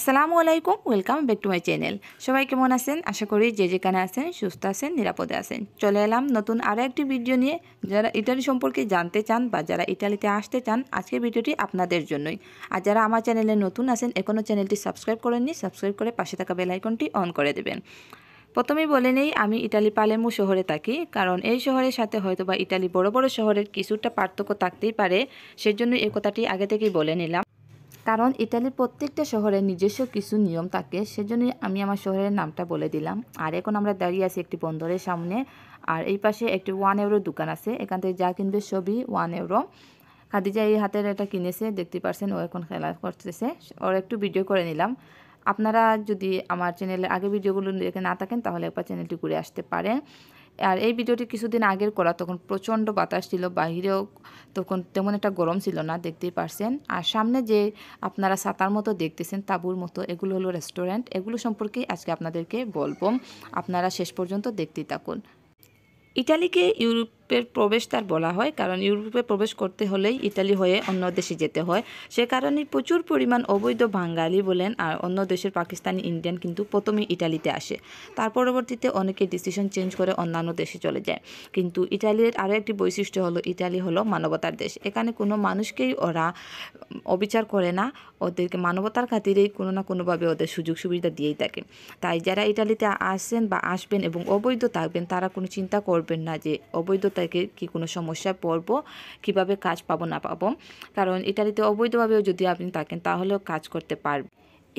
আসসালামু আলাইকুম welcome back to my channel সবাই কেমন আছেন আশা করি যে যেখানে আছেন সুস্থ আছেন নিরাপদে আছেন চলে এলাম নতুন আরও একটি ভিডিও নিয়ে যারা ইটালি সম্পর্কে জানতে চান বা যারা ইটালিতে আসতে চান আজকের ভিডিওটি আপনাদের জন্যই আর যারা আমার চ্যানেলে নতুন আছেন এখনও চ্যানেলটি সাবস্ক্রাইব করেননি সাবস্ক্রাইব করে পাশে থাকা বেলাইকনটি অন করে দেবেন প্রথমেই বলে নেই আমি ইটালি পালেমু শহরে থাকি কারণ এই শহরের সাথে হয়তো বা ইটালি বড় বড় শহরের কিছুটা পার্থক্য থাকতেই পারে সেজন্য এই কথাটি আগে থেকেই বলে নিলাম কারণ ইটালির প্রত্যেকটা শহরের নিজস্ব কিছু নিয়ম থাকে সেজন্যই আমি আমার শহরের নামটা বলে দিলাম আর এখন আমরা দাঁড়িয়ে আছি একটি বন্দরের সামনে আর এই পাশে একটি ওয়ান এউরো দোকান আছে এখান থেকে যা কিনবে সবই ওয়ান এউরো খাদিজা এই হাতের এটা কিনেছে দেখতে পারছেন ও এখন খেলা করতেছে ওর একটু ভিডিও করে নিলাম আপনারা যদি আমার চ্যানেলে আগে ভিডিওগুলো দেখে না থাকেন তাহলে একবার চ্যানেলটি ঘুরে আসতে পারেন আর এই ভিডিওটি কিছুদিন আগের করা তখন প্রচণ্ড বাতাস ছিল বাহিরেও তখন তেমন একটা গরম ছিল না দেখতেই পারছেন আর সামনে যে আপনারা সাতার মতো দেখতেছেন তাবুর মতো এগুলো হলো রেস্টুরেন্ট এগুলো সম্পর্কে আজকে আপনাদেরকে বলব আপনারা শেষ পর্যন্ত দেখতেই থাকুন ইটালিকে ইউরোপ ইউরোপের প্রবেশদ্বার বলা হয় কারণ ইউরোপে প্রবেশ করতে হলেই ইতালি হয়ে অন্য দেশে যেতে হয় সে কারণে প্রচুর পরিমাণ অবৈধ বাঙালি বলেন আর অন্য দেশের পাকিস্তানি ইন্ডিয়ান কিন্তু প্রথমে ইটালিতে আসে তার পরবর্তীতে অনেকে ডিসিশন চেঞ্জ করে অন্যান্য দেশে চলে যায় কিন্তু ইটালির আরও একটি বৈশিষ্ট্য হলো ইটালি হলো মানবতার দেশ এখানে কোনো মানুষকেই ওরা অবিচার করে না ওদেরকে মানবতার খাতিরেই কোনো না কোনোভাবে ওদের সুযোগ সুবিধা দিয়েই থাকে তাই যারা ইটালিতে আসেন বা আসবেন এবং অবৈধ থাকবেন তারা কোনো চিন্তা করবেন না যে অবৈধ তাকে কি কোনো সমস্যায় পড়বো কিভাবে কাজ পাবো না পাবো কারণ ইটালিতে অবৈধভাবেও যদি আপনি থাকেন তাহলেও কাজ করতে পারবেন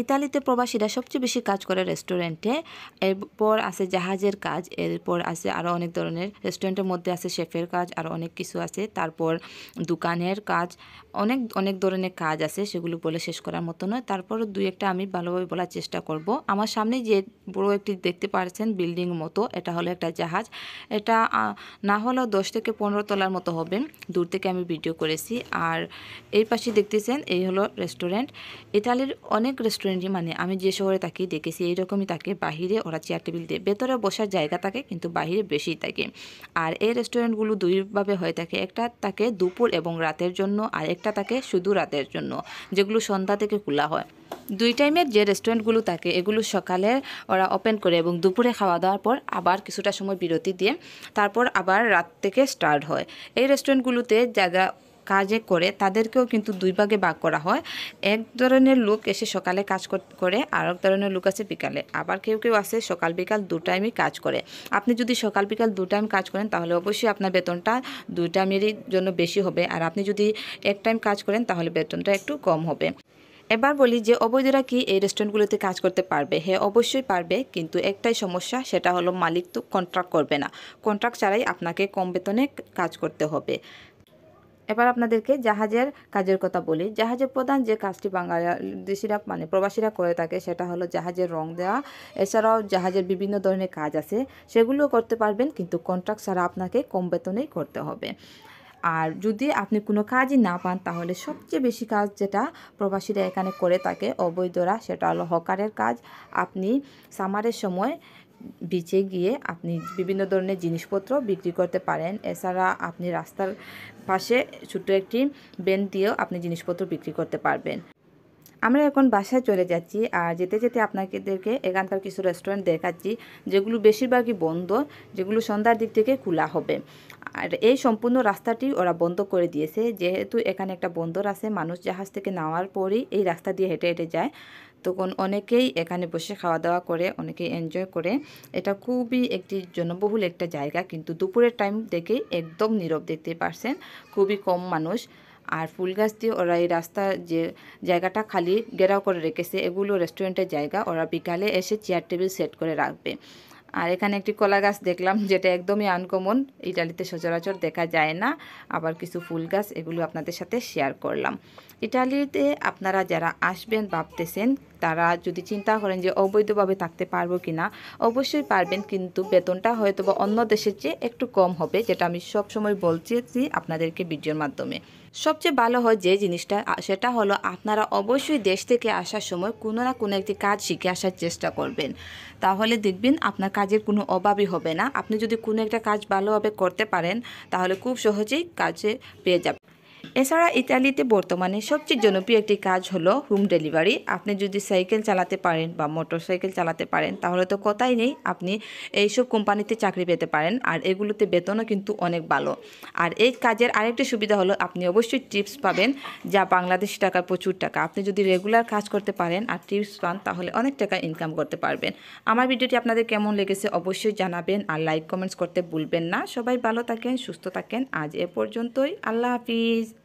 ইতালিতে প্রবাসীরা সবচেয়ে বেশি কাজ করে রেস্টুরেন্টে এরপর আছে জাহাজের কাজ এরপর আছে আরও অনেক ধরনের রেস্টুরেন্টের মধ্যে আছে শেফের কাজ আরও অনেক কিছু আছে তারপর দোকানের কাজ অনেক অনেক ধরনের কাজ আছে সেগুলো বলে শেষ করার মতো নয় তারপরও দুই একটা আমি ভালোভাবে বলার চেষ্টা করব আমার সামনে যে বড় একটি দেখতে পারছেন বিল্ডিং মতো এটা হলো একটা জাহাজ এটা না হলেও দশ থেকে পনেরো তলার মতো হবে দূর থেকে আমি ভিডিও করেছি আর এই পাশে দেখতেছেন এই হলো রেস্টুরেন্ট ইতালির অনেক রেস্টুরেন্ট স্টুডেন্টই মানে আমি যে শহরে থাকি দেখেছি এইরকমই তাকে বাহিরে ওরা চেয়ার টেবিল দিয়ে ভেতরে বসার জায়গা থাকে কিন্তু বাহিরে বেশি থাকে আর এই রেস্টুরেন্টগুলো দুইভাবে হয়ে থাকে একটা তাকে দুপুর এবং রাতের জন্য আর একটা তাকে শুধু রাতের জন্য যেগুলো সন্ধ্যা থেকে খোলা হয় দুই টাইমের যে রেস্টুরেন্টগুলো থাকে এগুলো সকালে ওরা ওপেন করে এবং দুপুরে খাওয়া দাওয়ার পর আবার কিছুটা সময় বিরতি দিয়ে তারপর আবার রাত থেকে স্টার্ট হয় এই রেস্টুরেন্টগুলোতে যারা কাজে করে তাদেরকেও কিন্তু দুই ভাগে ভাগ করা হয় এক ধরনের লোক এসে সকালে কাজ করে আর এক ধরনের লোক আছে বিকালে আবার কেউ কেউ আছে সকাল বিকাল দু টাইমই কাজ করে আপনি যদি সকাল বিকাল দু টাইম কাজ করেন তাহলে অবশ্যই আপনার বেতনটা দুই টাইমেরই জন্য বেশি হবে আর আপনি যদি এক টাইম কাজ করেন তাহলে বেতনটা একটু কম হবে এবার বলি যে অবৈধরা কি এই রেস্টুরেন্টগুলোতে কাজ করতে পারবে হ্যাঁ অবশ্যই পারবে কিন্তু একটাই সমস্যা সেটা হলো মালিক তো কন্ট্রাক্ট করবে না কন্ট্রাক্ট ছাড়াই আপনাকে কম বেতনে কাজ করতে হবে এবার আপনাদেরকে জাহাজের কাজের কথা বলি জাহাজের প্রধান যে কাজটি বাংলাদেশিরা মানে প্রবাসীরা করে থাকে সেটা হলো জাহাজের রং দেওয়া এছাড়াও জাহাজের বিভিন্ন ধরনের কাজ আছে সেগুলো করতে পারবেন কিন্তু কন্ট্রাক্ট ছাড়া আপনাকে কম বেতনেই করতে হবে আর যদি আপনি কোনো কাজই না পান তাহলে সবচেয়ে বেশি কাজ যেটা প্রবাসীরা এখানে করে থাকে অবৈধরা সেটা হলো হকারের কাজ আপনি সামারের সময় বিচে গিয়ে আপনি বিভিন্ন ধরনের জিনিসপত্র বিক্রি করতে পারেন এছাড়া আপনি রাস্তার পাশে ছোট্ট একটি বেন দিয়েও আপনি জিনিসপত্র বিক্রি করতে পারবেন আমরা এখন বাসায় চলে যাচ্ছি আর যেতে যেতে আপনাদেরকে এখানকার কিছু রেস্টুরেন্ট দেখাচ্ছি যেগুলো বেশিরভাগই বন্ধ যেগুলো সন্ধ্যার দিক থেকে খোলা হবে আর এই সম্পূর্ণ রাস্তাটি ওরা বন্ধ করে দিয়েছে যেহেতু এখানে একটা বন্দর আছে মানুষ জাহাজ থেকে নেওয়ার পরই এই রাস্তা দিয়ে হেঁটে হেঁটে যায় তখন অনেকেই এখানে বসে খাওয়া দাওয়া করে অনেকেই এনজয় করে এটা খুবই একটি জনবহুল একটা জায়গা কিন্তু দুপুরের টাইম দেখে একদম নীরব দেখতে পারছেন খুবই কম মানুষ আর ফুল গাছ দিয়ে ওরা এই রাস্তা যে জায়গাটা খালি ঘেরাও করে রেখেছে এগুলো রেস্টুরেন্টের জায়গা ওরা বিকালে এসে চেয়ার টেবিল সেট করে রাখবে আর এখানে একটি কলা গাছ দেখলাম যেটা একদমই আনকমন ইটালিতে সচরাচর দেখা যায় না আবার কিছু ফুল গাছ এগুলো আপনাদের সাথে শেয়ার করলাম ইটালিতে আপনারা যারা আসবেন ভাবতেছেন তারা যদি চিন্তা করেন যে অবৈধভাবে থাকতে পারবো কি না অবশ্যই পারবেন কিন্তু বেতনটা হয়তো বা অন্য দেশের চেয়ে একটু কম হবে যেটা আমি সবসময় বলছি আপনাদেরকে ভিডিওর মাধ্যমে সবচেয়ে ভালো হয় যে জিনিসটা সেটা হলো আপনারা অবশ্যই দেশ থেকে আসার সময় কোনো না কোনো একটি কাজ শিখে আসার চেষ্টা করবেন তাহলে দেখবেন আপনার কাজের কোনো অভাবই হবে না আপনি যদি কোনো একটা কাজ ভালোভাবে করতে পারেন তাহলে খুব সহজেই কাজে পেয়ে যাবেন এছাড়া ইতালিতে বর্তমানে সবচেয়ে জনপ্রিয় একটি কাজ হলো হোম ডেলিভারি আপনি যদি সাইকেল চালাতে পারেন বা মোটর সাইকেল চালাতে পারেন তাহলে তো কথাই নেই আপনি এইসব কোম্পানিতে চাকরি পেতে পারেন আর এগুলোতে বেতনও কিন্তু অনেক ভালো আর এই কাজের আরেকটি সুবিধা হলো আপনি অবশ্যই টিপস পাবেন যা বাংলাদেশ টাকার প্রচুর টাকা আপনি যদি রেগুলার কাজ করতে পারেন আর টিপস পান তাহলে অনেক টাকা ইনকাম করতে পারবেন আমার ভিডিওটি আপনাদের কেমন লেগেছে অবশ্যই জানাবেন আর লাইক কমেন্টস করতে ভুলবেন না সবাই ভালো থাকেন সুস্থ থাকেন আজ এ পর্যন্তই আল্লাহ হাফিজ